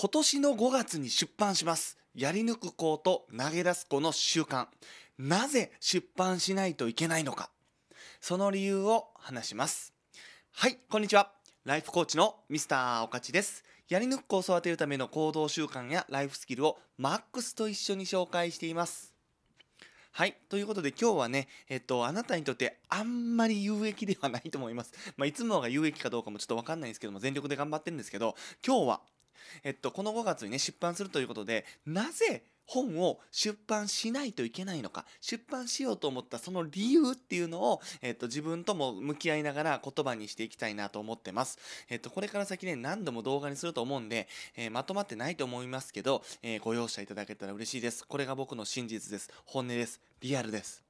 今年の5月に出版します。やり抜く子と投げ出す子の習慣。なぜ出版しないといけないのか。その理由を話します。はい、こんにちは。ライフコーチのミスターおかちです。やり抜く子を育てるための行動習慣やライフスキルをマックスと一緒に紹介しています。はい。ということで今日はね、えっと、あなたにとってあんまり有益ではないと思います。まあ、いつもが有益かどうかもちょっとわかんないんですけども、全力で頑張ってるんですけど、今日はえっと、この5月にね、出版するということで、なぜ本を出版しないといけないのか、出版しようと思ったその理由っていうのを、えっと、自分とも向き合いながら言葉にしていきたいなと思ってます。えっと、これから先ね、何度も動画にすると思うんで、えー、まとまってないと思いますけど、えー、ご容赦いただけたら嬉しいです。これが僕の真実です。本音です。リアルです。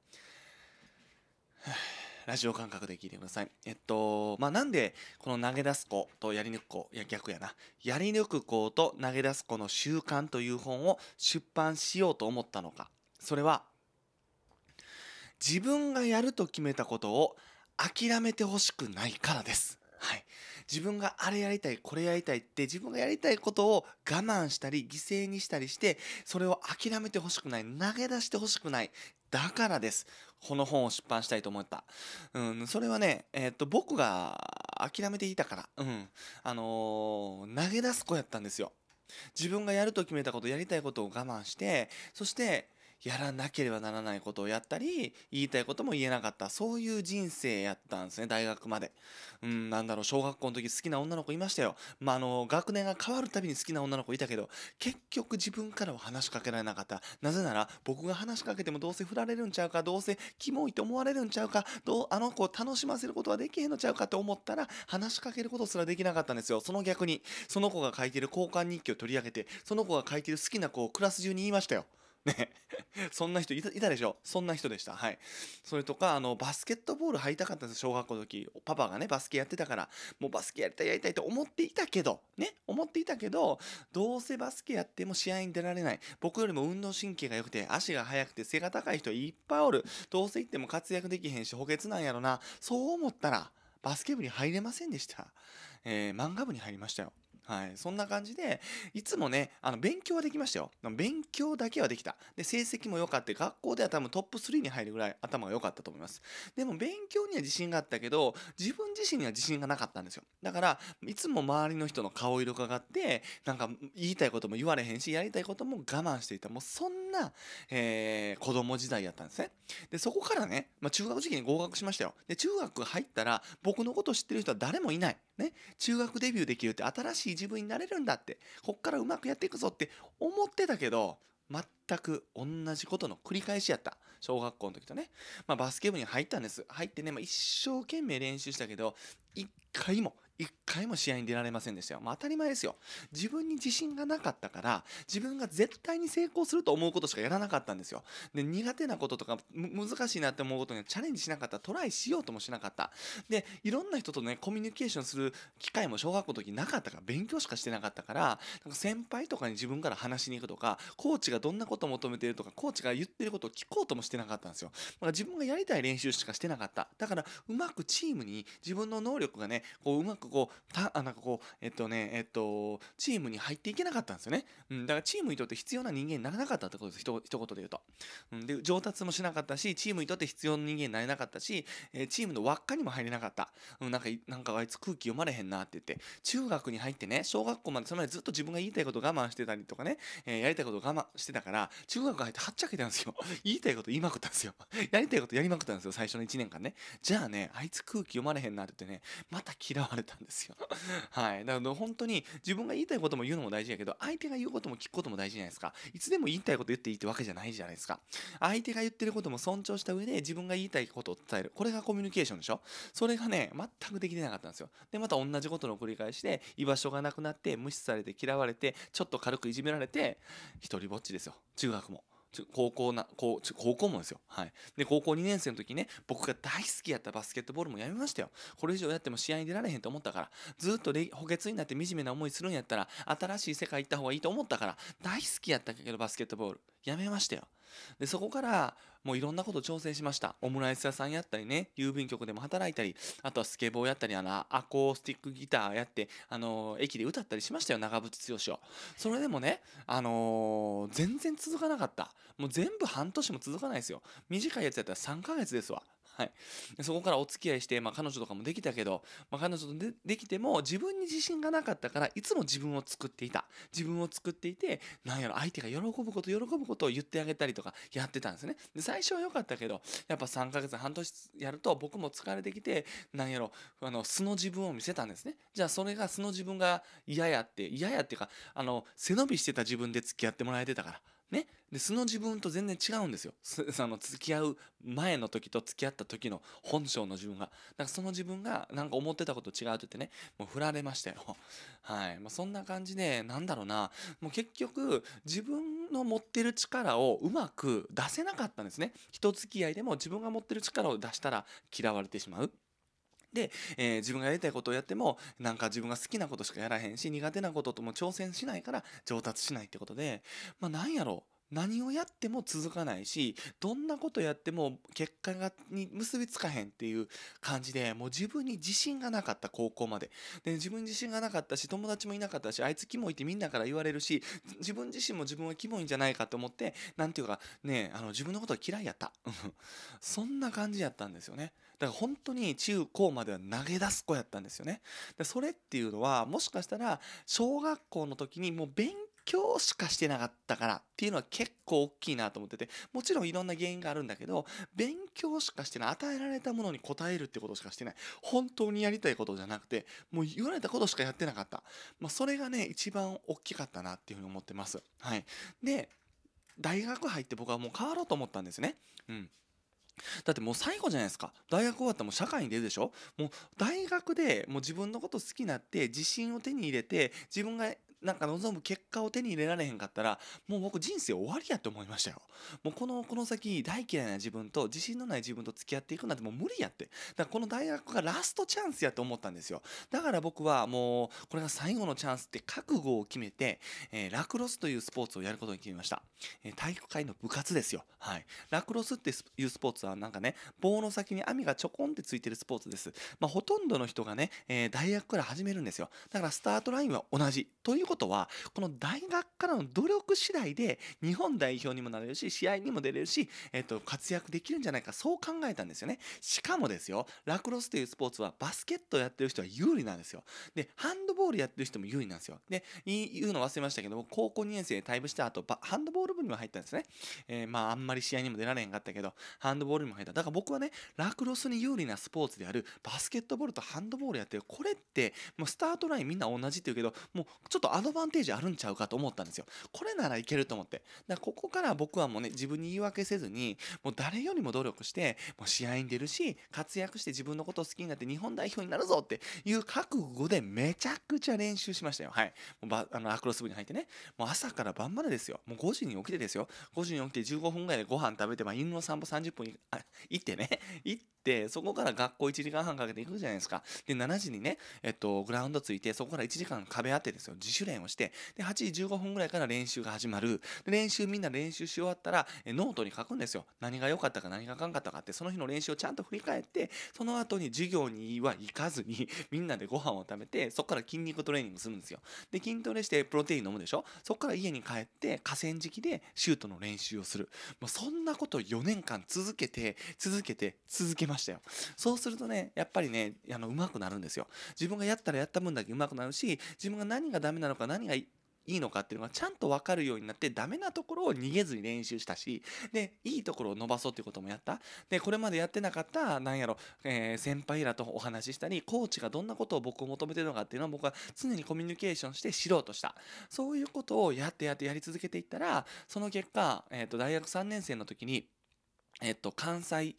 ラジオ感覚で聞いてください。えっと、まあ、なんで、この投げ出す子とやり抜く子、いや、逆やな。やり抜く子と投げ出す子の習慣という本を出版しようと思ったのか。それは、自分がやると決めたことを諦めてほしくないからです。はい。自分があれやりたい、これやりたいって自分がやりたいことを我慢したり、犠牲にしたりして、それを諦めてほしくない、投げ出してほしくない。だからです。この本を出版したいと思った。うん、それはね、えー、っと、僕が諦めていたから、うん。あのー、投げ出す子やったんですよ。自分がやると決めたこと、やりたいことを我慢して、そして、やらなければならないことをやったり言いたいことも言えなかったそういう人生やったんですね大学までうんなんだろう小学校の時好きな女の子いましたよまああの学年が変わるたびに好きな女の子いたけど結局自分からは話しかけられなかったなぜなら僕が話しかけてもどうせ振られるんちゃうかどうせキモいと思われるんちゃうかどうあの子を楽しませることはできへんのちゃうかと思ったら話しかけることすらできなかったんですよその逆にその子が書いてる交換日記を取り上げてその子が書いてる好きな子をクラス中に言いましたよね そんな人いたでしょそんな人でした。はい。それとか、あの、バスケットボール入りたかったんです小学校の時。パパがね、バスケやってたから、もうバスケやりたいやりたいと思っていたけど、ね、思っていたけど、どうせバスケやっても試合に出られない。僕よりも運動神経が良くて、足が速くて背が高い人いっぱいおる。どうせ行っても活躍できへんし、補欠なんやろな。そう思ったら、バスケ部に入れませんでした。えー、漫画部に入りましたよ。はい、そんな感じで、いつもね、あの勉強はできましたよ。勉強だけはできた。で、成績も良かった。学校では多分トップ3に入るぐらい頭が良かったと思います。でも、勉強には自信があったけど、自分自身には自信がなかったんですよ。だから、いつも周りの人の顔色かって、なんか言いたいことも言われへんし、やりたいことも我慢していた。もうそんな、えー、子供時代やったんですね。で、そこからね、まあ、中学受験に合格しましたよ。で、中学入ったら、僕のこと知ってる人は誰もいない。ね、中学デビューできるって新しい自分になれるんだって、こっからうまくやっていくぞって思ってたけど、全く同じことの繰り返しやった。小学校の時とね。まあ、バスケ部に入ったんです。入ってね、まあ、一生懸命練習したけど、一回も、一回も試合に出られませんでしたよ。まあ、当たり前ですよ。自分に自信がなかったから、自分が絶対に成功すると思うことしかやらなかったんですよ。で、苦手なこととか、難しいなって思うことにはチャレンジしなかった。トライしようともしなかった。で、いろんな人とね、コミュニケーションする機会も小学校の時なかったから、勉強しかしてなかったから、なんか先輩とかに自分から話しに行くとか、コーチがどんなことを求めてるとか、コーチが言ってることを聞こうともしてなかったんですよ。だから自分がやりたい練習しかしてなかった。だから、うまくチームに自分の能力がね、こう、うまくこう、たなんかこう、えっとね、えっと、チームに入っていけなかったんですよね。うん、だからチームにとって必要な人間にならなかったってことです、ひと一言で言うと、うん。で、上達もしなかったし、チームにとって必要な人間になれなかったし、えー、チームの輪っかにも入れなかった。うん、なんか、なんかあいつ空気読まれへんなって言って、中学に入ってね、小学校まで、その前ずっと自分が言いたいことを我慢してたりとかね、えー、やりたいことを我慢してたから、中学入ってはっちゃけたんですよ。言いたいこと言いまくったんですよ。やりたいことやりまくったんですよ、最初の1年間ね。じゃあね、あいつ空気読まれへんなってね、また嫌われた。んですよはい。だから本当に自分が言いたいことも言うのも大事やけど、相手が言うことも聞くことも大事じゃないですか。いつでも言いたいこと言っていいってわけじゃないじゃないですか。相手が言ってることも尊重した上で自分が言いたいことを伝える。これがコミュニケーションでしょそれがね、全くできてなかったんですよ。で、また同じことの繰り返しで、居場所がなくなって、無視されて、嫌われて、ちょっと軽くいじめられて、一人ぼっちですよ。中学も。高校な高高校もですよ、はい、で高校2年生の時ね僕が大好きやったバスケットボールもやめましたよこれ以上やっても試合に出られへんと思ったからずっと補欠になって惨めな思いするんやったら新しい世界行った方がいいと思ったから大好きやったけどバスケットボールやめましたよでそこからもういろんなこと挑戦しました。オムライス屋さんやったりね、郵便局でも働いたり、あとはスケボーやったり、あの、アコースティックギターやって、あの駅で歌ったりしましたよ、長渕剛を。それでもね、あのー、全然続かなかった。もう全部半年も続かないですよ。短いやつやったら3ヶ月ですわ。はい、でそこからお付き合いして、まあ、彼女とかもできたけど、まあ、彼女とでできても自分に自信がなかったからいつも自分を作っていた自分を作っていてなんやろ相手が喜ぶこと喜ぶことを言ってあげたりとかやってたんですねで最初は良かったけどやっぱ3ヶ月半年やると僕も疲れてきてなんやろあの素の自分を見せたんですねじゃあそれが素の自分が嫌やって嫌やっていうかあの背伸びしてた自分で付き合ってもらえてたから。ね、で素の自分と全然違うんですよ その付き合う前の時と付き合った時の本性の自分がだからその自分がなんか思ってたこと違うって言ってねもう振られましたよ はい、まあ、そんな感じでなんだろうなもう結局自分の持ってる力をうまく出せなかったんですね人付き合いでも自分が持ってる力を出したら嫌われてしまうで、えー、自分がやりたいことをやってもなんか自分が好きなことしかやらへんし苦手なこととも挑戦しないから上達しないってことでまあなんやろう何をやっても続かないし、どんなことやっても結果がに結びつかへんっていう感じで、もう自分に自信がなかった、高校まで。で、自分自信がなかったし、友達もいなかったし、あいつキモいってみんなから言われるし、自分自身も自分はキモいんじゃないかと思って、なんていうか、ね、あの、自分のことが嫌いやった。そんな感じやったんですよね。だから本当に中高までは投げ出す子やったんですよね。でそれっていうのは、もしかしたら、小学校の時にもう勉強今日しかしてなかったからっていうのは結構大きいなと思ってて、もちろんいろんな原因があるんだけど、勉強しかしてない、与えられたものに応えるってことしかしてない。本当にやりたいことじゃなくて、もう言われたことしかやってなかった。まあ、それがね、一番大きかったなっていうふうに思ってます。はい。で、大学入って僕はもう変わろうと思ったんですね。うん。だってもう最後じゃないですか大学終わったらもう社会に出るでしょもう大学でもう自分のこと好きになって自信を手に入れて自分がなんか望む結果を手に入れられへんかったら、もう僕人生終わりやと思いましたよ。もうこの、この先大嫌いな自分と自信のない自分と付き合っていくなんてもう無理やって。だからこの大学がラストチャンスやと思ったんですよ。だから僕はもう、これが最後のチャンスって覚悟を決めて、えー、ラクロスというスポーツをやることに決めました。えー、体育会の部活ですよ。はい。ラクロスっていうスポーツはなんかね、棒の先に網がちょこんってついてるスポーツです。まあ、ほとんどの人がね、えー、大学から始めるんですよ。だからスタートラインは同じ。ということは、この大学からの努力次第で、日本代表にもなれるし、試合にも出れるし、えっ、と、活躍できるんじゃないか、そう考えたんですよね。しかもですよ、ラクロスというスポーツは、バスケットをやってる人は有利なんですよ。で、ハンドボールやってる人も有利なんですよ。で、言うの忘れましたけども、高校2年生で退部した後、ハンドボール部にも入ったんですね。えー、まあ、あんまり試合にも出られへんかったけど、ハンドボールにも入った。だから僕はね、ラクロスに有利なスポーツである、バスケットボールとハンドボールやってる、これって、もうスタートラインみんな同じって言うけど、もうちょっとアドバンテージあるんちゃうかと思ったんですよ。これならいけると思って。だからここから僕はもうね、自分に言い訳せずに、もう誰よりも努力して、もう試合に出るし、活躍して自分のことを好きになって日本代表になるぞっていう覚悟でめちゃくちゃ練習しましたよ。はい。もうあのアクロス部に入ってね、もう朝から晩までですよ。もう5時に起きてですよ。5時に起きて15分ぐらいでご飯食べて、まあ、犬の散歩30分行ってね、行って、そこから学校1時間半かけて行くじゃないですか。で、7時にね、えっと、グラウンド着いて、そこから1時間壁あってですよ。自主練をして、で、8時15分ぐらいから練習が始まる。で、練習みんな練習し終わったら、えノートに書くんですよ。何が良かったか何があかんかったかって、その日の練習をちゃんと振り返って、その後に授業には行かずに、みんなでご飯を食べて、そこから筋肉トレーニングするんですよ。で、筋トレしてプロテイン飲むでしょそこから家に帰って、河川敷でシュートの練習をする。まあ、そんなこと4年間続けて、続けて、続けましたよ。そうするとね、やっぱりね、あの、上手くなるんですよ。自分がやったらやった分だけ上手くなるし、自分が何がダメなのかか何がいいのかっていうのがちゃんと分かるようになってダメなところを逃げずに練習したしでいいところを伸ばそうっていうこともやったでこれまでやってなかったなんやろ、えー、先輩らとお話ししたりコーチがどんなことを僕を求めてるのかっていうのを僕は常にコミュニケーションして知ろうとしたそういうことをやってやってやり続けていったらその結果、えー、と大学3年生の時に、えっ、ー、と関西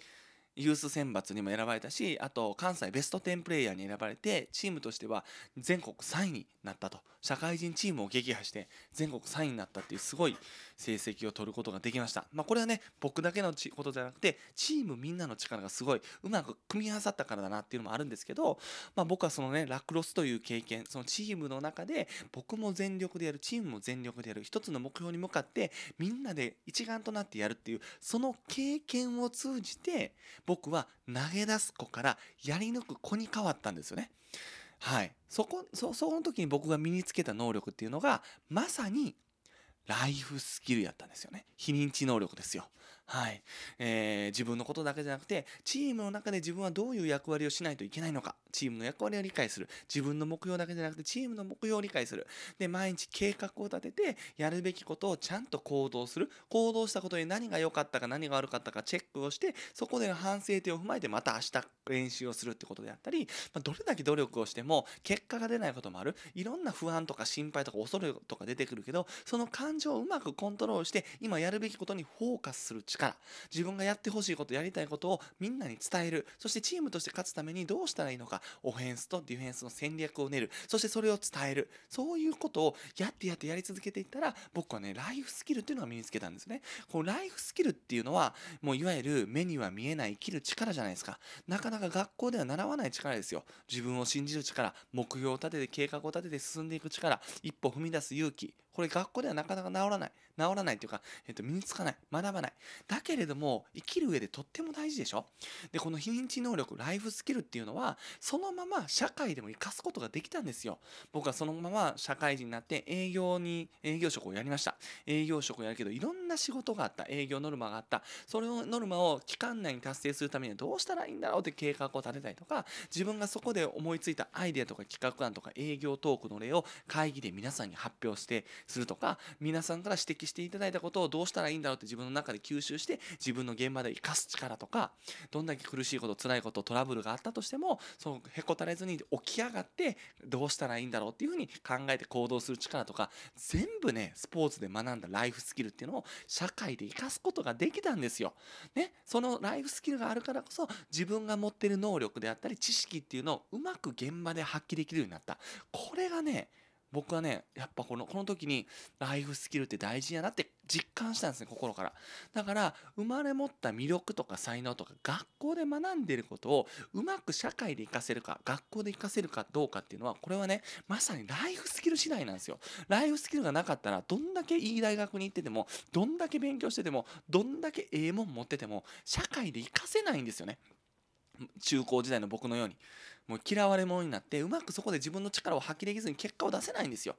ユース選抜にも選ばれたしあと関西ベスト10プレーヤーに選ばれてチームとしては全国3位になったと社会人チームを撃破して全国3位になったっていうすごい成績を取ることができました、まあ、これはね僕だけのことじゃなくてチームみんなの力がすごいうまく組み合わさったからだなっていうのもあるんですけど、まあ、僕はそのねラクロスという経験そのチームの中で僕も全力でやるチームも全力でやる一つの目標に向かってみんなで一丸となってやるっていうその経験を通じて僕は投げ出す子からやり抜く子に変わったんですよね。はい。そこ、そ、その時に僕が身につけた能力っていうのが、まさにライフスキルやったんですよね。非認知能力ですよ。はい。えー、自分のことだけじゃなくて、チームの中で自分はどういう役割をしないといけないのか、チームの役割を理解する。自分の目標だけじゃなくて、チームの目標を理解する。で、毎日計画を立てて、やるべきことをちゃんと行動する。行動したことに何が良かったか、何が悪かったかチェックをして、そこでの反省点を踏まえて、また明日練習をするってことであったり、まあ、どれだけ努力をしても、結果が出ないこともある。いろんな不安とか心配とか恐れとか出てくるけど、その感情をうまくコントロールして、今やるべきことにフォーカスする力ら自分がやってほしいことやりたいことをみんなに伝えるそしてチームとして勝つためにどうしたらいいのかオフェンスとディフェンスの戦略を練るそしてそれを伝えるそういうことをやってやってやり続けていったら僕はねライフスキルっていうのは身につけたんですねこのライフスキルっていうのはもういわゆる目には見えない生きる力じゃないですかなかなか学校では習わない力ですよ自分を信じる力目標を立てて計画を立てて進んでいく力一歩踏み出す勇気これ学校ではなかなか治らない。治らないというか、えっと、身につかない。学ばない。だけれども、生きる上でとっても大事でしょで、この認知能力、ライフスキルっていうのは、そのまま社会でも活かすことができたんですよ。僕はそのまま社会人になって営業に、営業職をやりました。営業職をやるけど、いろんな仕事があった。営業ノルマがあった。それのノルマを期間内に達成するためにはどうしたらいいんだろうって計画を立てたりとか、自分がそこで思いついたアイデアとか企画案とか営業トークの例を会議で皆さんに発表して、するとか皆さんから指摘していただいたことをどうしたらいいんだろうって自分の中で吸収して自分の現場で生かす力とかどんだけ苦しいこと辛いことトラブルがあったとしてもそのへこたれずに起き上がってどうしたらいいんだろうっていうふうに考えて行動する力とか全部ねスポーツで学んだライフスキルっていうのを社会で生かすことができたんですよ。ね、そのライフスキルがあるからこそ自分が持ってる能力であったり知識っていうのをうまく現場で発揮できるようになった。これがね僕はねやっぱこのこの時にライフスキルって大事やなって実感したんですね心からだから生まれ持った魅力とか才能とか学校で学んでることをうまく社会で活かせるか学校で活かせるかどうかっていうのはこれはねまさにライフスキル次第なんですよライフスキルがなかったらどんだけいい大学に行っててもどんだけ勉強しててもどんだけええもん持ってても社会で活かせないんですよね中高時代の僕のようにもう嫌われ者になってうまくそこで自分の力を発揮できずに結果を出せないんですよ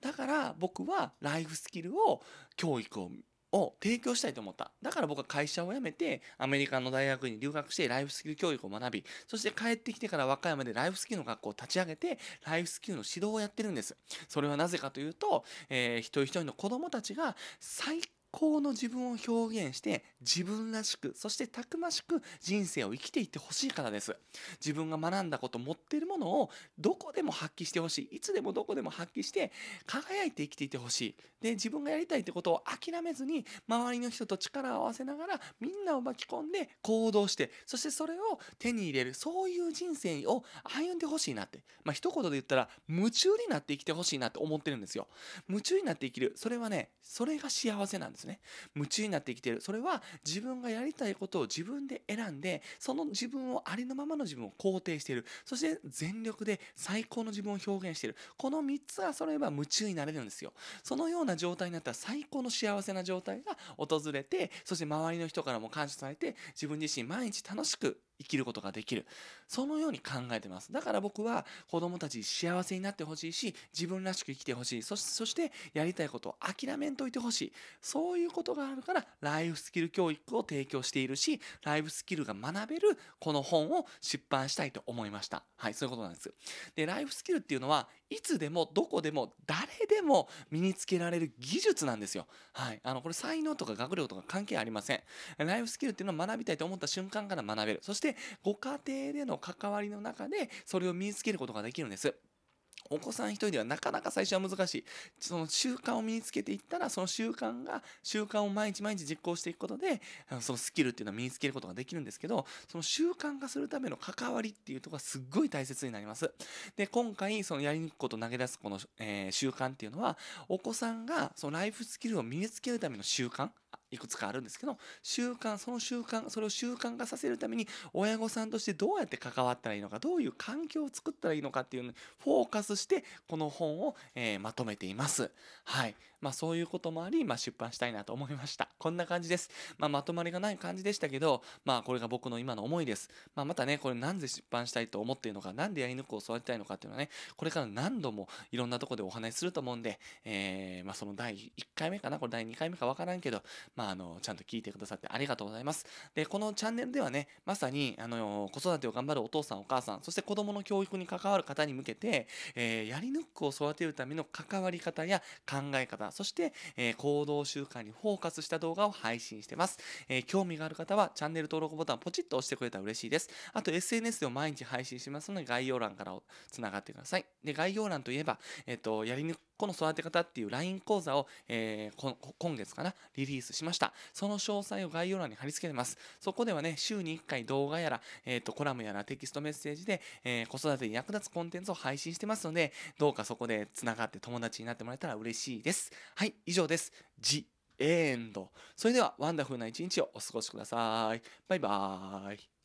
だから僕はライフスキルを教育をを提供したいと思った。だから僕は会社を辞めて、アメリカの大学に留学してライフスキル教育を学び、そして帰ってきてから和歌山でライフスキルの学校を立ち上げて、ライフスキルの指導をやってるんです。それはなぜかというと、えー、一人一人の子供たちが最高の自分を表現して自分らしくそしてたくましく人生を生きていってほしいからです自分が学んだこと持ってるものをどこでも発揮してほしいいつでもどこでも発揮して輝いて生きていてほしいで自分がやりたいってことを諦めずに周りの人と力を合わせながらみんなを巻き込んで行動してそしてそれを手に入れるそういう人生を歩んでほしいなってまあ一言で言ったら夢中になって生きてほしいなって思ってるんですよ夢中になって生きるそれはねそれが幸せなんですですね。夢中になって生きている。それは自分がやりたいことを自分で選んで、その自分をありのままの自分を肯定している。そして全力で最高の自分を表現している。この3つが揃えば夢中になれるんですよ。そのような状態になったら最高の幸せな状態が訪れて、そして周りの人からも感謝されて、自分自身毎日楽しく生きることができる。そのように考えてます。だから僕は子供たち幸せになってほしいし、自分らしく生きてほしい。そして、やりたいことを諦めんといてほしい。そういうことがあるから、ライフスキル教育を提供しているし、ライフスキルが学べるこの本を出版したいと思いました。はい、そういうことなんです。で、ライフスキルっていうのは、いつでも、どこでも、誰でも身につけられる技術なんですよ。はい。あの、これ才能とか学力とか関係ありません。ライフスキルっていうのは学びたいと思った瞬間から学べる。そして、してご家庭での関わりの中でそれを身につけることができるんです。お子さん一人ではなかなか最初は難しい。その習慣を身につけていったら、その習慣が、習慣を毎日毎日実行していくことで、そのスキルっていうのは身につけることができるんですけど、その習慣化するための関わりっていうとこがすっごい大切になります。で、今回、そのやりにくいことを投げ出すこの、えー、習慣っていうのは、お子さんがそのライフスキルを身につけるための習慣いくつかあるんですけど習慣その習慣それを習慣化させるために親御さんとしてどうやって関わったらいいのかどういう環境を作ったらいいのかっていうのにフォーカスしてこの本を、えー、まとめています。はい、まあそういうこともあり、まあ出版したいなと思いました。こんな感じです。まあまとまりがない感じでしたけど、まあこれが僕の今の思いです。まあまたね、これなんで出版したいと思っているのか、なんでヤイヌくを育てたいのかっていうのはね、これから何度もいろんなとこでお話しすると思うんで、えー、まあその第1回目かな、これ第2回目かわからんけど、まああの、ちゃんと聞いてくださってありがとうございます。で、このチャンネルではね、まさに、あの、子育てを頑張るお父さんお母さん、そして子供の教育に関わる方に向けて、えー、やり抜くを育てるための関わり方や考え方、そして、え行動習慣にフォーカスした動画を配信してます、え興味がある方はチャンネル登録ボタンポチッと押してくれたら嬉しいです。あと SNS でも毎日配信しますので概要欄からつながってください。で、概要欄といえば、えっ、と、やりにくこの育て方っていう LINE 講座を、えー、今月かな、リリースしました。その詳細を概要欄に貼り付けてます。そこではね、週に1回動画やら、えー、と、コラムやらテキストメッセージで、えー、子育てに役立つコンテンツを配信してますので、どうかそこでつながって友達になってもらえたら嬉しいです。はい、以上です。ジエンド。それでは、ワンダフルな一日をお過ごしください。バイバーイ。